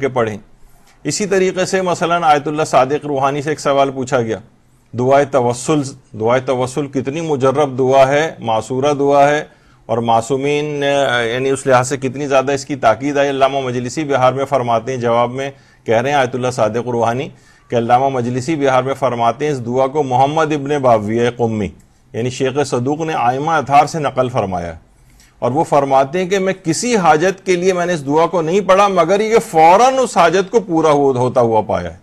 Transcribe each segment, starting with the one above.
के पढ़ें इसी तरीके से मसलन आयतुल्ला सादिक रूहानी से एक सवाल पूछा गया दुआ तवसल दुआ तवसल कितनी मुजरब दुआ है मासूरा दुआ है और मासूमिन यानी उस लिहाज से कितनी ज़्यादा इसकी ताकीद आई अलामा मजलिसी बिहार में फरमाते हैं जवाब में कह रहे हैं आयतुल्ला सादिक रूहानी के अलामा मजलिसी बिहार में फरमाते हैं इस दुआ को मोहम्मद इबन बाविया कौमी यानी शेख सदूक ने आयमा अथार से नकल फरमाया और वो फरमाते हैं कि मैं किसी हाजत के लिए मैंने इस दुआ को नहीं पढ़ा मगर ये फौरन उस हाजत को पूरा होता हुआ पाया है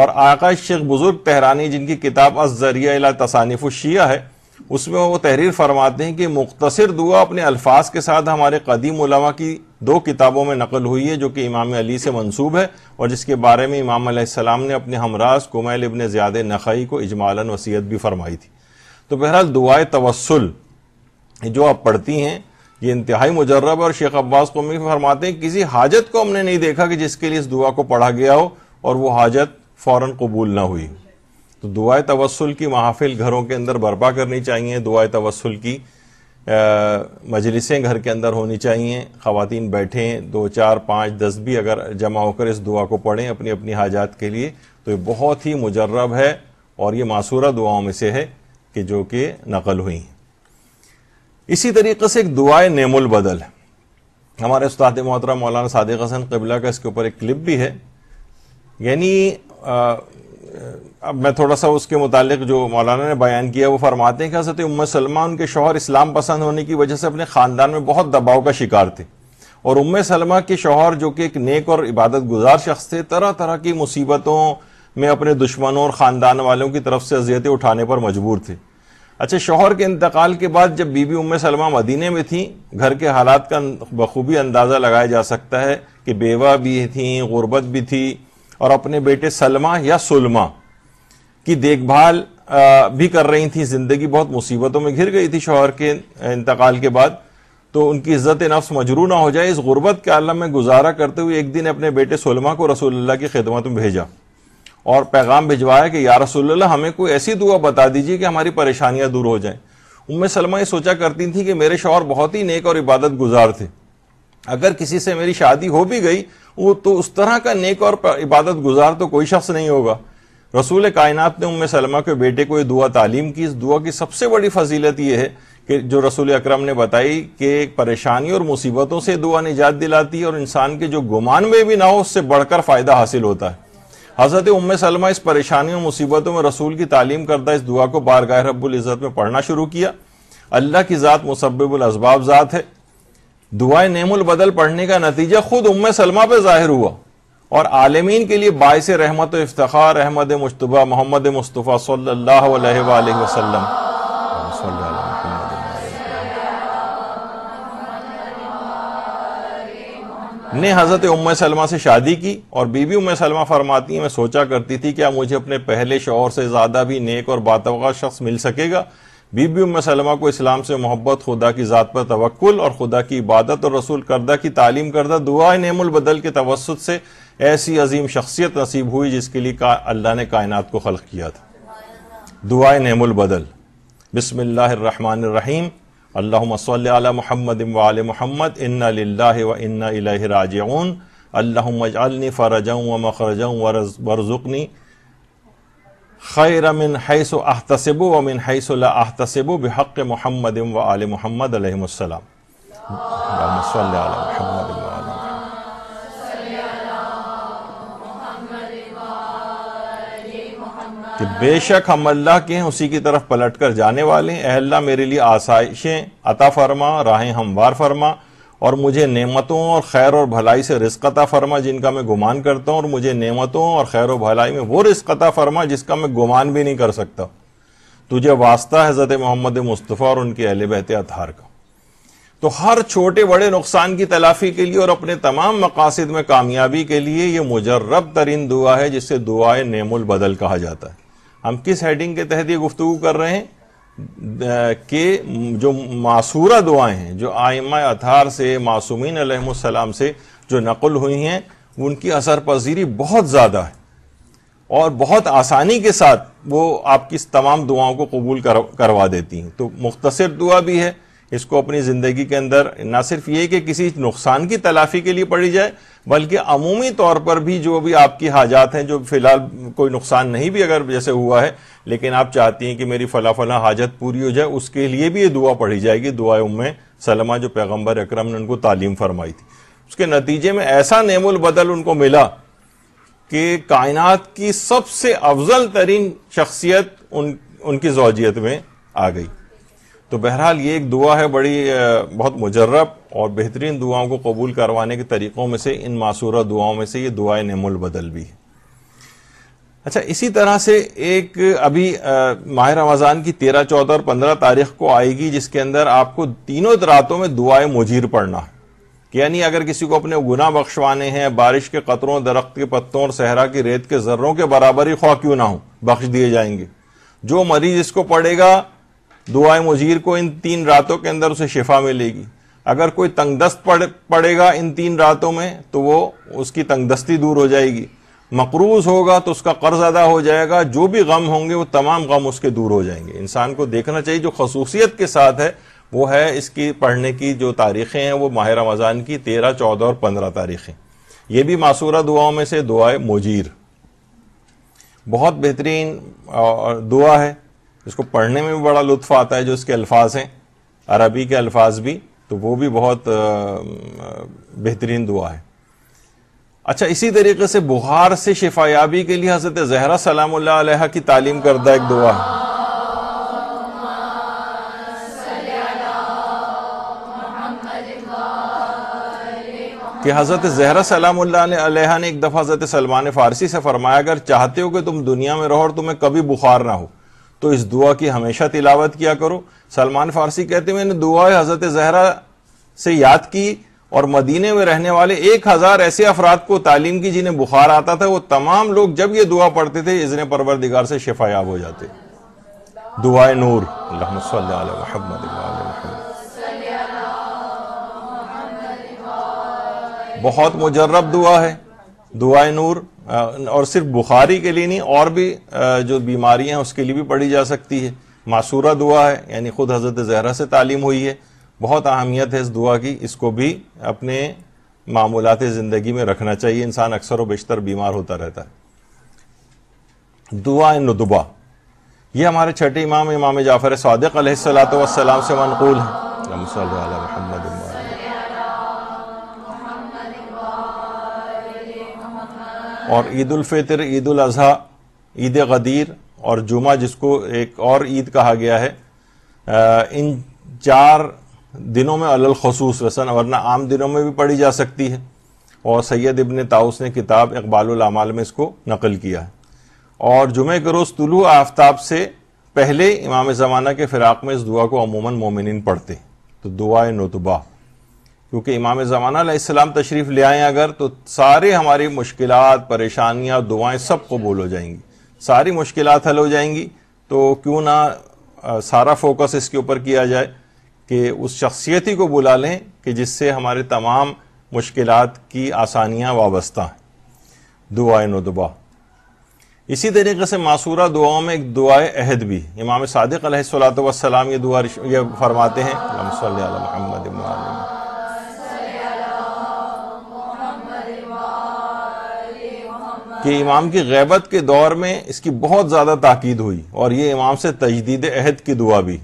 और आकाश शेख बुजुर्ग तहरानी जिनकी किताब अजरिया अला तसानिफ शिया है उसमें वो तहरीर फरमाते हैं कि मुख्तसर दुआ अपने अल्फाज के साथ हमारे कदीम उलमा की दो किताबों में नकल हुई है जो कि इमाम अली से मंसूब है और जिसके बारे में इमाम अलैहिस्सलाम ने अपने हमराज कुमैल इबन ज़्याद नखई को इजमालन वसीयत भी फरमाई थी तो बहरहाल दुआ तवसल जो आप पढ़ती हैं ये इंतहाई मुजर्रब और शेख अब्बास कौमी फरमाते हैं किसी हाजत को हमने नहीं देखा कि जिसके लिए इस दुआ को पढ़ा गया हो और वो हाजत फौरन कबूल ना हुई तो दुआए तवसल की महाफिल घरों के अंदर बर्पा करनी चाहिए दुआए तवसल की मजलिसें घर के अंदर होनी चाहिए ख़वातीन बैठें दो चार पाँच दस भी अगर जमा होकर इस दुआ को पढ़ें अपनी अपनी हाजात के लिए तो ये बहुत ही मुजर्रब है और ये मासूरा दुआओं में से है कि जो कि नकल हुई हैं इसी तरीके से एक दुआ नेमुल बदल हमारे उस्ताद मोहतरा मौलाना सादिक हसन कबिला का इसके ऊपर एक क्लिप भी है यानी अब मैं थोड़ा सा उसके मुतालिक जो मौलाना ने बयान किया वो फरमाते हैं कि हजरत उम सलमा उनके शोहर इस्लाम पसंद होने की वजह से अपने ख़ानदान में बहुत दबाव का शिकार थे और उम सलमा के शोहर जो कि एक नेक और इबादत गुजार शख्स थे तरह तरह की मुसीबतों में अपने दुश्मनों और ख़ानदान वालों की तरफ से अजियतें उठाने पर मजबूर थे अच्छा शोहर के इंतकाल के बाद जब बीबी उम सलमा मदीने में थी घर के हालात का बखूबी अंदाज़ा लगाया जा सकता है कि बेवा भी थी गुर्बत भी थी और अपने बेटे सलमा या सुलमा की देखभाल भी कर रही थी ज़िंदगी बहुत मुसीबतों में घिर गई थी शोहर के इंतकाल के बाद तो उनकी इज्जत नफ्स मजरू ना हो जाए इस गुर्बत के आलम में गुजारा करते हुए एक दिन अपने बेटे सुलमा को रसूल की खिदमत में भेजा और पैगाम भिजवाया कि या रसोल्ला हमें कोई ऐसी दुआ बता दीजिए कि हमारी परेशानियां दूर हो जाएं उम्मे सलमा ये सोचा करती थी कि मेरे शौहर बहुत ही नेक और इबादत गुजार थे अगर किसी से मेरी शादी हो भी गई वो तो उस तरह का नेक और इबादत गुजार तो कोई शख्स नहीं होगा रसूल कायनात ने उम सलमा के बेटे को ये दुआ तालीम की इस दुआ की सबसे बड़ी फजीलत यह है कि जो रसूल अक्रम ने बताई कि परेशानी और मुसीबतों से दुआ निजात दिलाती है और इंसान के जो गुमान में भी ना हो उससे बढ़कर फ़ायदा हासिल होता है हजरत उम सलमा इस परेशानियों और मुसीबतों में रसूल की तालीम करदा इस दुआ को बारगाह इज़्ज़त में पढ़ना शुरू किया अल्लाह की ज़ात मुसब्बुल असबाब ज़ात है दुआ नेमुल बदल पढ़ने का नतीजा खुद उम सलमा पर ज़ाहिर हुआ और आलमीन के लिए बायस रहमत इफ्तार अहमद मुशतबा मोहम्मद मुस्तफ़ा सल्ला वसलम ने हज़रत उम सलमा से शादी की और बीबी उम सलमा फरमाती है मैं सोचा करती थी क्या मुझे अपने पहले शोहर से ज़्यादा भी नेक और बातवा शख्स मिल सकेगा बीबी उम सलमा को इस्लाम से मोहब्बत खुदा की ज़ात पर तवक्ल और खुदा की इबादत और रसूल करदा की तालीम करदा दुआ बदल के तवसत से ऐसी अजीम शख्सियत नसीब हुई जिसके लिए अल्लाह ने कायनात को खल किया था दुआ नमबदल बसमिल्लर अल्लाम सल महमद वाल महमद इन्ना व इन्ना राजून अल्लाजनी फ़रजऊँ व मखरजऊँ वरज़ुकनी खैर मिन हैस अहतसब व मिन हैस अहतसब बहक़ महमद व आल महमद महमद कि बेशक हम अल्लाह के हैं उसी की तरफ पलट कर जाने वाले हैं अल्लाह मेरे लिए आसाइशें अता फरमा राहें हमवार फरमा और मुझे नेमतों और खैर और भलाई से रिस्कता फरमा जिनका मैं गुमान करता हूँ और मुझे नेमतों और खैर और भलाई में वो रिस्कता फरमा जिसका मैं गुमान भी नहीं कर सकता तुझे वास्ता है मोहम्मद मुस्तफ़ा और उनके अहल बहत अतहार का तो हर छोटे बड़े नुकसान की तलाफी के लिए और अपने तमाम मकासद में कामयाबी के लिए ये मुजर्रब तरीन दुआ है जिसे दुआ नेमुल बदल कहा जाता है हम किस हेडिंग के तहत ये गुफ्तु कर रहे हैं के जो मासूरा दुआएं हैं जो आयमा अथार से मासूमिन से जो नकल हुई हैं उनकी असर पजीरी बहुत ज़्यादा है और बहुत आसानी के साथ वो आपकी तमाम दुआओं को कबूल कर, करवा देती हैं तो मुख्तर दुआ भी है इसको अपनी ज़िंदगी के अंदर ना सिर्फ ये कि किसी नुकसान की तलाफी के लिए पढ़ी जाए बल्कि अमूमी तौर पर भी जो भी आपकी हाजात हैं जो फ़िलहाल कोई नुकसान नहीं भी अगर जैसे हुआ है लेकिन आप चाहती हैं कि मेरी फ़ला फ़ला हाजत पूरी हो जाए उसके लिए भी ये दुआ पढ़ी जाएगी दुआ उम सलमा जो पैगम्बर अक्रम ने उनको तालीम फरमाई थी उसके नतीजे में ऐसा नेमुल बदल उनको मिला कि कायनात की सबसे अफजल तरीन शख्सियत उन उनकी जोजियत में आ गई तो बहरहाल ये एक दुआ है बड़ी बहुत मुजर्रब और बेहतरीन दुआओं को कबूल करवाने के तरीक़ों में से इन मासूरा दुआओं में से ये दुआ नमुल बदल भी है अच्छा इसी तरह से एक अभी माह रमज़ान की तेरह चौदह और पंद्रह तारीख को आएगी जिसके अंदर आपको तीनों रातों में दुआएं मुजीर पढ़ना है यानी अगर किसी को अपने गुना बख्शवाने हैं बारिश के कतरों दरख्त के पत्तों और सहरा की रेत के जर्रों के बराबर ही ख्वा क्यों ना हो बख्श दिए जाएंगे जो मरीज इसको पढ़ेगा दुआ मुजीर को इन तीन रातों के अंदर उसे शिफा मिलेगी अगर कोई तंगदस्त पड़ पड़ेगा इन तीन रातों में तो वो उसकी तंगदस्ती दूर हो जाएगी मकरूज होगा तो उसका कर्ज अदा हो जाएगा जो भी गम होंगे वो तमाम गम उसके दूर हो जाएंगे इंसान को देखना चाहिए जो खसूसियत के साथ है वो है इसकी पढ़ने की जो तारीखें हैं वो माह रमज़ान की तेरह चौदह और पंद्रह तारीखें ये भी मासूरा दुआओं में से दुआ मुजीर बहुत बेहतरीन दुआ है इसको पढ़ने में भी बड़ा लुत्फ आता है जो इसके अल्फाज हैं अरबी के अल्फाज भी तो वो भी बहुत बेहतरीन दुआ है अच्छा इसी तरीके से बुखार से शिफायाबी के लिए हजरत जहरा सलाम की तालीम करदा एक दुआ है कि हज़रत जहरा सलाम ने एक दफ़ा हज़रत सलमान फ़ारसी से फरमाया अगर चाहते हो कि तुम दुनिया में रहो और तुम्हें कभी बुखार ना हो तो इस दुआ की हमेशा तिलावत किया करो सलमान फारसी कहते मैंने दुआ हज़रत जहरा से याद की और मदीने में रहने वाले एक हज़ार ऐसे अफराद को तालीम की जिन्हें बुखार आता था वो तमाम लोग जब ये दुआ पढ़ते थे परवर परवरदिगार से शिफायाब हो जाते दुआ नूर बहुत मुजर्रब दुआ है दुआ नूर और सिर्फ बुखारी के लिए नहीं और भी जो बीमारियां हैं उसके लिए भी पढ़ी जा सकती है मासूरा दुआ है यानी ख़ुद हज़रत जहरा से तालीम हुई है बहुत अहमियत है इस दुआ की इसको भी अपने मामूलत ज़िंदगी में रखना चाहिए इंसान अक्सर व बेशतर बीमार होता रहता है दुआ नदबा ये हमारे छठे इमाम इमाम जाफ़र सदक सलात वसलाम से मनकूल है और ईद उल फितर ईद उल अजहा ईद गदीर और जुमा जिसको एक और ईद कहा गया है आ, इन चार दिनों में अलल खसूस रसन वरना आम दिनों में भी पढ़ी जा सकती है और सैयद इबन ताउस ने किताब इकबाल में इसको नकल किया है और जुमे के रोज़ तुलु आफ्ताब से पहले इमाम ज़माना के फिराक में इस दुआ को अमूमन मोमिन पढ़ते तो दुआ नतबा क्योंकि इमाम ज़मान तशरीफ़ ले आएँ अगर तो सारे हमारी मुश्किल परेशानियाँ दुआएँ सब कबूल हो जाएंगी सारी मुश्किल हल हो जाएंगी तो क्यों ना आ, सारा फोकस इसके ऊपर किया जाए कि उस शख्सियती को बुला लें कि जिससे हमारे तमाम मुश्किल की आसानियाँ वाबस्ता हैं दुआ नदबा इसी तरीके से मासूरा दुआओं में एक दुआ अहद भी इमाम सदक़ सलात ये दुआ ये फरमाते हैं कि इमाम की गैबत के दौर में इसकी बहुत ज़्यादा ताकीद हुई और ये इमाम से तजदीद अहद की दुआ भी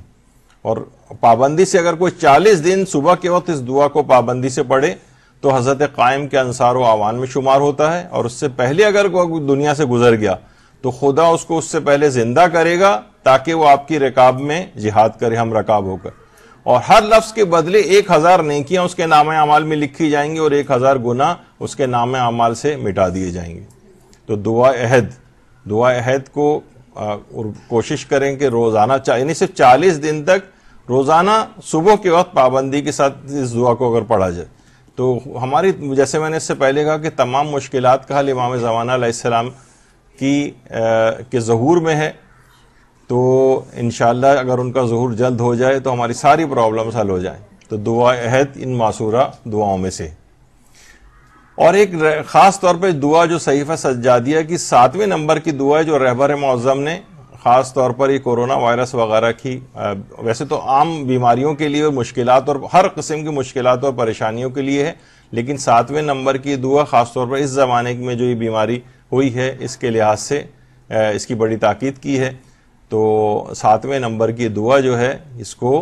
और पाबंदी से अगर कोई चालीस दिन सुबह के वक्त इस दुआ को पाबंदी से पढ़े तो हज़रत कायम के अनसार आवान में शुमार होता है और उससे पहले अगर कोई दुनिया से गुजर गया तो खुदा उसको उससे पहले ज़िंदा करेगा ताकि वो आपकी रकाब में जिहाद करे हम रकाब होकर और हर लफ्ज़ के बदले एक हज़ार नेकियां उसके नाम अमाल में लिखी जाएंगी और एक हज़ार गुना उसके नाम अमाल से मिटा दिए जाएंगे तो दुआ अहद दुआ अहद को आ, कोशिश करें कि रोज़ाना यानी सिर्फ चालीस दिन तक रोज़ाना सुबह के वक्त पाबंदी के साथ इस दुआ को अगर पढ़ा जाए तो हमारी जैसे मैंने इससे पहले कहा कि तमाम मुश्किल का हल इमाम ज़मानाम की आ, के जहूर में है तो इन अगर उनका जहूर जल्द हो जाए तो हमारी सारी प्रॉब्लम्स हल हो जाए तो दुआ अहद इन मासूरा दुआओं में से और एक ख़ास तौर पर दुआ जो सहीफ़ सज्जादिया की सातवें नंबर की दुआ है जो रहबर मौज़म ने ख़ास तौर पर ये कोरोना वायरस वगैरह की वैसे तो आम बीमारियों के लिए मुश्किल और हर किस्म की मुश्किल और परेशानियों के लिए है लेकिन सातवें नंबर की दुआ ख़ास तौर पर इस ज़माने में जो ये बीमारी हुई है इसके लिहाज से इसकी बड़ी ताकीद की है तो सातवें नंबर की दुआ जो है इसको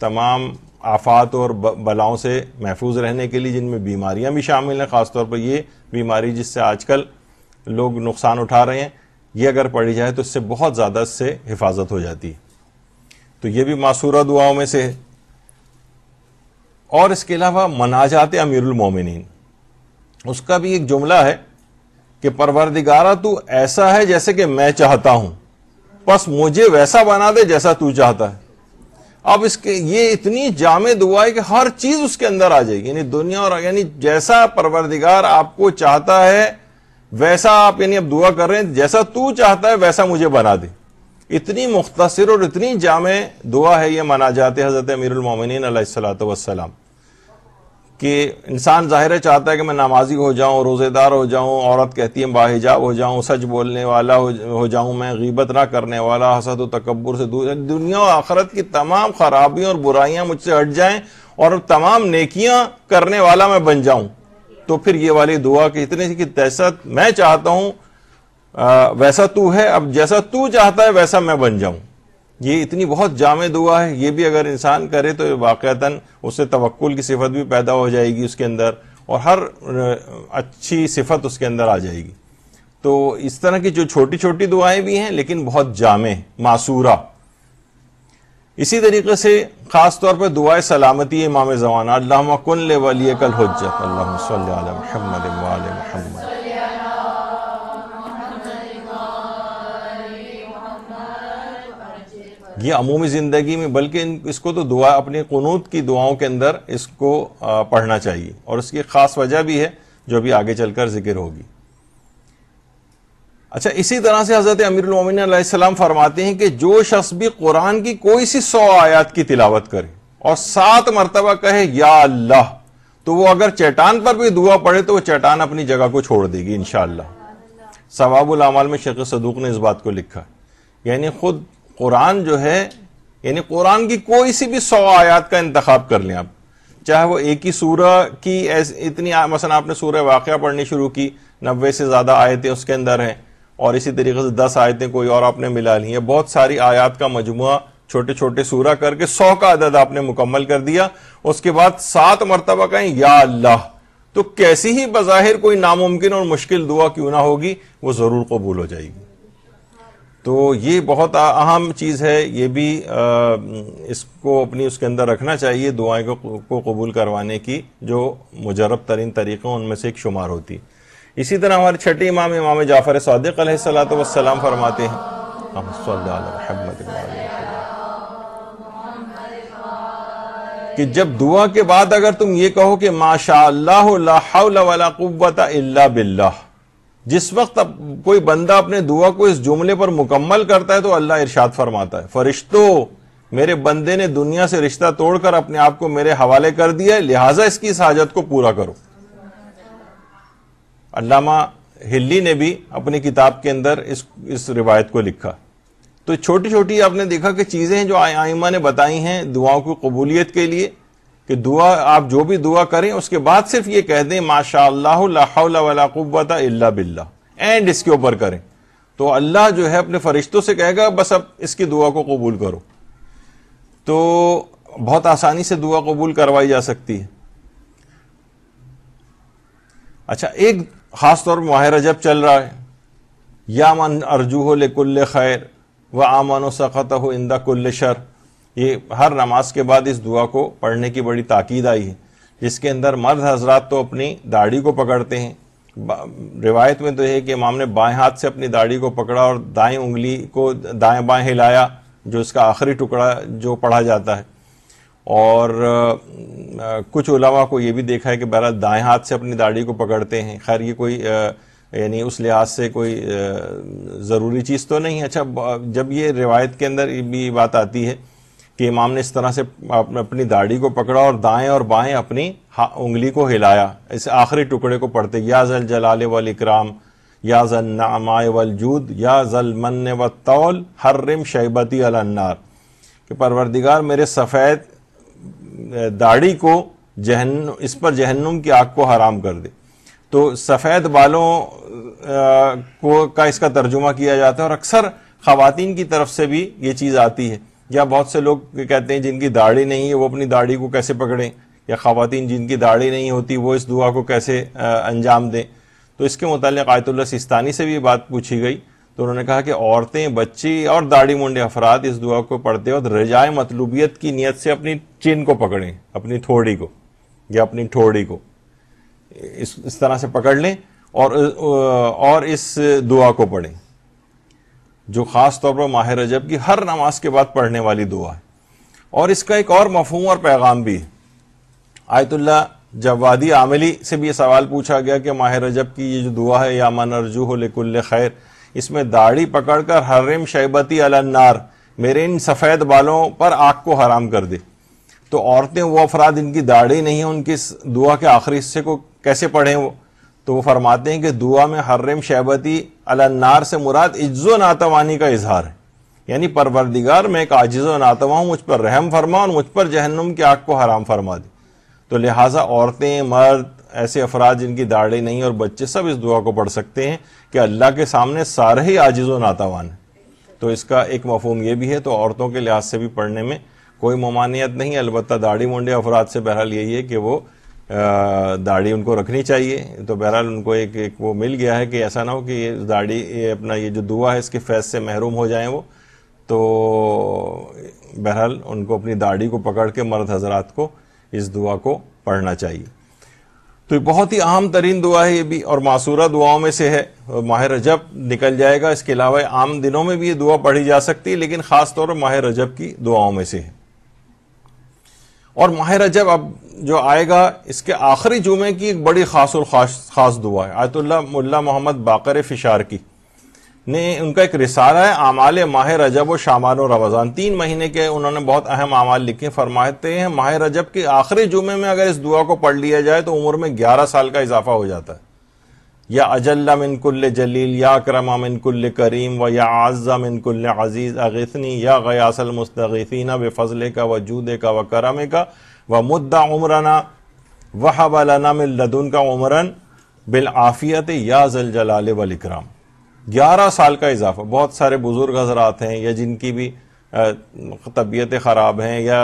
तमाम आफात और बलाओं से महफूज रहने के लिए जिनमें बीमारियां भी शामिल हैं ख़ासतौर पर ये बीमारी जिससे आजकल लोग नुकसान उठा रहे हैं ये अगर पढ़ी जाए तो इससे बहुत ज़्यादा इससे हिफाजत हो जाती है तो ये भी मासूरा दुआओं में से है और इसके अलावा मनाजात अमीरमिन उसका भी एक जुमला है कि परवरदिगारा तू ऐसा है जैसे कि मैं चाहता हूं बस मुझे वैसा बना दे जैसा तू चाहता है अब इसके ये इतनी जामे दुआ है कि हर चीज उसके अंदर आ जाएगी यानी दुनिया और यानी जैसा परवरदिगार आपको चाहता है वैसा आप यानी अब दुआ कर रहे हैं जैसा तू चाहता है वैसा मुझे बना दे इतनी मुख्तसर और इतनी जाम दुआ है ये माना जाते हज़रत अमीरमिन सलात वसलाम कि इंसान ज़ाहिर है चाहता है कि मैं नमाजी हो जाऊं रोज़ेदार हो जाऊं औरत कहती है बाहिजाब हो जाऊं सच बोलने वाला हो जाऊं मैं गीबत ना करने वाला हसद व तकबर से दूर दुनिया और आखरत की तमाम खराबियां और बुराइयां मुझसे हट जाएं और तमाम नेकियां करने वाला मैं बन जाऊं तो फिर ये वाली दुआ कि इतने की तैसा मैं चाहता हूं वैसा तू है अब जैसा तू चाहता है वैसा मैं बन जाऊं ये इतनी बहुत जाम दुआ है ये भी अगर इंसान करे तो वाक़ता उससे तवक्ल की सिफत भी पैदा हो जाएगी उसके अंदर और हर अच्छी सिफत उसके अंदर आ जाएगी तो इस तरह की जो छोटी छोटी दुआएं भी हैं लेकिन बहुत जाम मासूरा इसी तरीके से ख़ास तौर पर दुआ सलामती इमाम जवाना अल्लाह कल वली कल हजत ये अमूमी ज़िंदगी में बल्कि इसको तो दुआ अपने कनूत की दुआओं के अंदर इसको पढ़ना चाहिए और इसकी ख़ास वजह भी है जो अभी आगे चलकर जिक्र होगी अच्छा इसी तरह से हज़रत अमीरमिन फरमाते हैं कि जो शख्स भी कुरान की कोई सी सौ आयात की तिलावत करे और सात मरतबा कहे या अल्लाह तो वो अगर चैटान पर भी दुआ पड़े तो वो चैटान अपनी जगह को छोड़ देगी इनशाला सवाबुल अमाल में शेख सदूक ने इस बात को लिखा यानी खुद कुरान जो है यानी कुरान की कोई सी भी सौ आयात का इंतखब कर लें आप चाहे वो एक ही सूरह की इतनी मसा आपने सूर्य वाक़ पढ़नी शुरू की नब्बे से ज़्यादा आयतें उसके अंदर हैं और इसी तरीके से दस आयतें कोई और आपने मिला ली है बहुत सारी आयात का मजमु छोटे छोटे सूरा करके सौ का अदद आपने मुकम्मल कर दिया उसके बाद सात मरतबा कहें या अल्लाह तो कैसी ही बज़ाहिर कोई नामुमकिन और मुश्किल दुआ क्यों ना होगी वो ज़रूर कबूल हो जाएगी तो ये बहुत अहम चीज़ है ये भी आ, इसको अपनी उसके अंदर रखना चाहिए दुआएं को को कबूल करवाने की जो मुजरब तरीन तरीक़ों उनमें से एक शुमार होती है इसी तरह हमारे छठे इमाम इमाम जाफ़र सदक सलात वसलाम फरमाते हैं कि जब दुआ के बाद अगर तुम ये कहो कि माशा अल्लाह जिस वक्त कोई बंदा अपने दुआ को इस जुमले पर मुकम्मल करता है तो अल्लाह इर्शाद फरमाता है फरिश्तो मेरे बंदे ने दुनिया से रिश्ता तोड़कर अपने आप को मेरे हवाले कर दिया है लिहाजा इसकी इस हाजत को पूरा करो अल्लामा हिल्ली ने भी अपनी किताब के अंदर इस इस रिवायत को लिखा तो छोटी छोटी आपने देखा कि चीज़ें जो आईमा ने बताई हैं दुआओं की कबूलियत के लिए कि दुआ आप जो भी दुआ करें उसके बाद सिर्फ ये कह दें माशाला बिल्ला एंड इसके ऊपर करें तो अल्लाह जो है अपने फरिश्तों से कहेगा बस अब इसकी दुआ को कबूल करो तो बहुत आसानी से दुआ कबूल करवाई जा सकती है अच्छा एक खास तौर पर जब चल रहा है या मन हो ले कुल्ल खैर व आमन सखत हो इंदा कुल्ले शर ये हर नमाज के बाद इस दुआ को पढ़ने की बड़ी ताकीद आई है जिसके अंदर मर्द हजरात तो अपनी दाढ़ी को पकड़ते हैं रिवायत में तो है कि इमाम ने बाएं हाथ से अपनी दाढ़ी को पकड़ा और दाएं उंगली को दाएं बाएं हिलाया जो इसका आखिरी टुकड़ा जो पढ़ा जाता है और कुछ उलमा को ये भी देखा है कि बहरहाल दाएं हाथ से अपनी दाढ़ी को पकड़ते हैं खैर ये कोई यानी उस लिहाज से कोई ज़रूरी चीज़ तो नहीं अच्छा जब ये रिवायत के अंदर भी बात आती है कि इमाम ने इस तरह से अपनी दाढ़ी को पकड़ा और दाएं और बाएं अपनी उंगली को हिलाया इस आखिरी टुकड़े को पढ़ते या जल जलाल वल इकराम या जल नामाय वल जूद या जल मन व तौल हर रिम शैबती अलन्नार कि परवरदिगार मेरे सफ़ेद दाढ़ी को जहन इस पर जहन्नुम की आग को हराम कर दे तो सफ़ेद बालों को का इसका तर्जुमा किया जाता है और अक्सर ख़वातीन की तरफ से भी ये चीज़ आती है या बहुत से लोग कहते हैं जिनकी दाढ़ी नहीं है वो अपनी दाढ़ी को कैसे पकड़ें या खातन जिनकी दाढ़ी नहीं होती वो इस दुआ को कैसे अंजाम दें तो इसके मुतल आयतुल्ला सिस्तानी से भी बात पूछी गई तो उन्होंने कहा कि औरतें बच्चे और दाढ़ी मुंडे अफराद इस दुआ को पढ़ते और रजाय मतलूबियत की नीयत से अपनी चिन को पकड़ें अपनी थोड़ी को या अपनी ठोड़ी को इस इस तरह से पकड़ लें और और इस दुआ को पढ़ें जो ख़ास तौर पर माह रजब की हर नमाज के बाद पढ़ने वाली दुआ है और इसका एक और मफहम और पैगाम भी है आयतुल्ला जवादी आमली से भी ये सवाल पूछा गया कि माह रजब की ये जो दुआ है या मन अरजू हो लेकुल्ल खैर इसमें दाढ़ी पकड़कर हर्रम शैबती अलन्नार मेरे इन सफ़ेद बालों पर आग को हराम कर दे तो औरतें वो अफराद इनकी दाढ़ी नहीं है उनकी दुआ के आखिरी हिस्से को कैसे पढ़ें वो तो वो फरमाते हैं कि दुआ में हर्रम शहबती अलन्नार से मुराद इज्जो नातवानी का इजहार है यानी परवरदिगार मैं एक आजिज़ो नातवा हूँ मुझ पर रहम फरमा और मुझ पर जहन्नुम की आग को हराम फरमा दी तो लिहाजा औरतें मर्द ऐसे अफराज जिनकी दाढ़ी नहीं और बच्चे सब इस दुआ को पढ़ सकते हैं कि अल्लाह के सामने सारे ही आजिज़ो नातवान हैं तो इसका एक मफहम यह भी है तो औरतों के लिहाज से भी पढ़ने में कोई ममानियत नहीं अलबत् दाढ़ी मुंडे अफराद से बहरहाल यही है कि वो दाढ़ी उनको रखनी चाहिए तो बहरहाल उनको एक एक वो मिल गया है कि ऐसा ना हो कि ये दाढ़ी ये अपना ये जो दुआ है इसके फैज से महरूम हो जाएं वो तो बहरहाल उनको अपनी दाढ़ी को पकड़ के मर्द हजरात को इस दुआ को पढ़ना चाहिए तो बहुत ही अहम तरीन दुआ है ये भी और मासूरा दुआओं में से है माह रजब निकल जाएगा इसके अलावा आम दिनों में भी ये दुआ पढ़ी जा सकती है लेकिन ख़ासतौर पर माह रजब की दुआओं में से है और माह रजब अब जो आएगा इसके आखिरी जुमे की एक बड़ी खास और खास खास दुआ है Ayatollah Mullah Mohammad Baqir Fishar की ने उनका एक रिसाला है आमाल माह रजब और शामान और रमज़ान तीन महीने के उन्होंने बहुत अहम आमाल लिखे फरमाते हैं माह रजब के आखिरी जुमे में अगर इस दुआ को पढ़ लिया जाए तो उम्र में ग्यारह साल का इजाफा हो जाता है या अजल्ला मिनकुल्ल जलील या करमा मिनकुल्ल करीम व या आज़ा मिनकुल्ल अजीज़ अगसनी या गयासल मुस्तफ़ीना बेफजल का वजूद का व करम का व मुद्दा उमराना वह वलाना का उमरन बिलआफ़ियत या जलजलाल इक्राम ग्यारह साल का इजाफा बहुत सारे बुज़ुर्ग हजरात हैं या जिनकी भी तबीयत ख़राब हैं या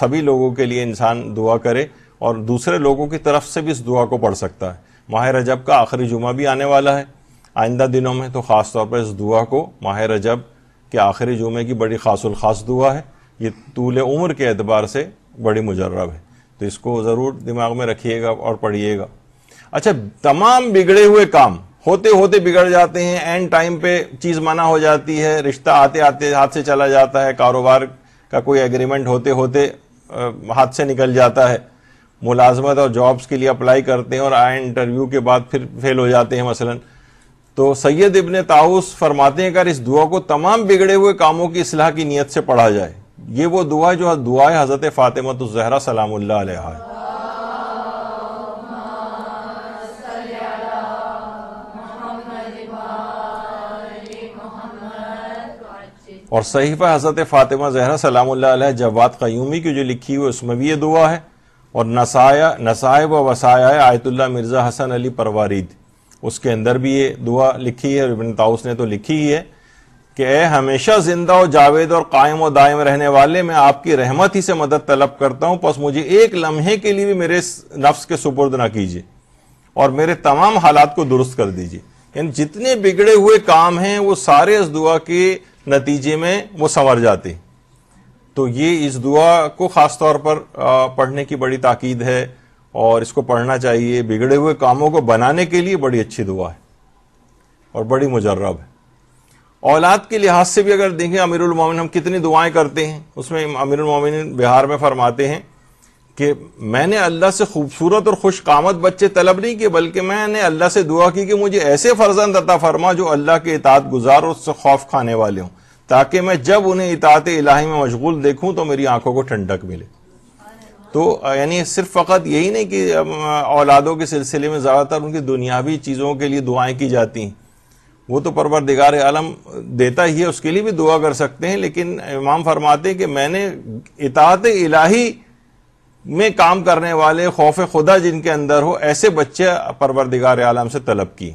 सभी लोगों के लिए इंसान दुआ करे और दूसरे लोगों की तरफ से भी इस दुआ को पढ़ सकता है माह रजब का आखिरी जुमा भी आने वाला है आइंदा दिनों में तो ख़ास तौर पर इस दुआ को माह रजब के आखिरी जुमे की बड़ी खासुल खास दुआ है ये तूल उम्र के एतबार से बड़ी मुजर्रब है तो इसको ज़रूर दिमाग में रखिएगा और पढ़िएगा अच्छा तमाम बिगड़े हुए काम होते होते बिगड़ जाते हैं एंड टाइम पे चीज़ मना हो जाती है रिश्ता आते आते हाथ से चला जाता है कारोबार का कोई एग्रीमेंट होते होते हाथ से निकल जाता है मुलाजमत और जॉब्स के लिए अप्लाई करते हैं और आए इंटरव्यू के बाद फिर फेल हो जाते हैं मसलन तो सैयद इबन ताउस फरमाते हैं अगर इस दुआ को तमाम बिगड़े हुए कामों की असलाह की नीयत से पढ़ा जाए ये वो दुआ है जो दुआ है हज़रत फ़ातिमा तो जहरा सलामुल्ला है और सहीफ़ा हज़रत फ़ातिमा जहरा सलामुल्ला जवाद क़यूमी की जो लिखी हुई उसमें भी ये दुआ है और नसाया नसाय व वसाया Ayatollah Mirza Hasan Ali Parvarid उसके अंदर भी ये दुआ लिखी है और इबन ताउस ने तो लिखी ही है कि हमेशा जिंदा और जावेद और कायम और दायम रहने वाले मैं आपकी रहमत ही से मदद तलब करता हूं बस मुझे एक लम्हे के लिए भी मेरे नफ्स के सुपुर्द ना कीजिए और मेरे तमाम हालात को दुरुस्त कर दीजिए यानी जितने बिगड़े हुए काम हैं वो सारे इस दुआ के नतीजे में वो संवर जाते तो ये इस दुआ को ख़ास तौर पर पढ़ने की बड़ी ताकीद है और इसको पढ़ना चाहिए बिगड़े हुए कामों को बनाने के लिए बड़ी अच्छी दुआ है और बड़ी मुजर्रब है औलाद के लिहाज से भी अगर देखें अमीरमिन हम कितनी दुआएं करते हैं उसमें अमीरमिन बिहार में फरमाते हैं कि मैंने अल्लाह से खूबसूरत और कामत बच्चे तलब नहीं किए बल्कि मैंने अल्लाह से दुआ की कि मुझे ऐसे फर्जंद अता फरमा जो अल्लाह के इतात गुजार और उससे खौफ खाने वाले हों ताकि मैं जब उन्हें इतात इलाही में मशगूल देखूं तो मेरी आंखों को ठंडक मिले तो यानी सिर्फ फ़कत यही नहीं कि औलादों के सिलसिले में ज़्यादातर उनकी दुनियावी चीज़ों के लिए दुआएं की जाती हैं वो तो परवरदिगार आलम देता ही है उसके लिए भी दुआ कर सकते हैं लेकिन इमाम फरमाते हैं कि मैंने इतात इलाही में काम करने वाले खौफ खुदा जिनके अंदर हो ऐसे बच्चे परवरदिगार आलम से तलब की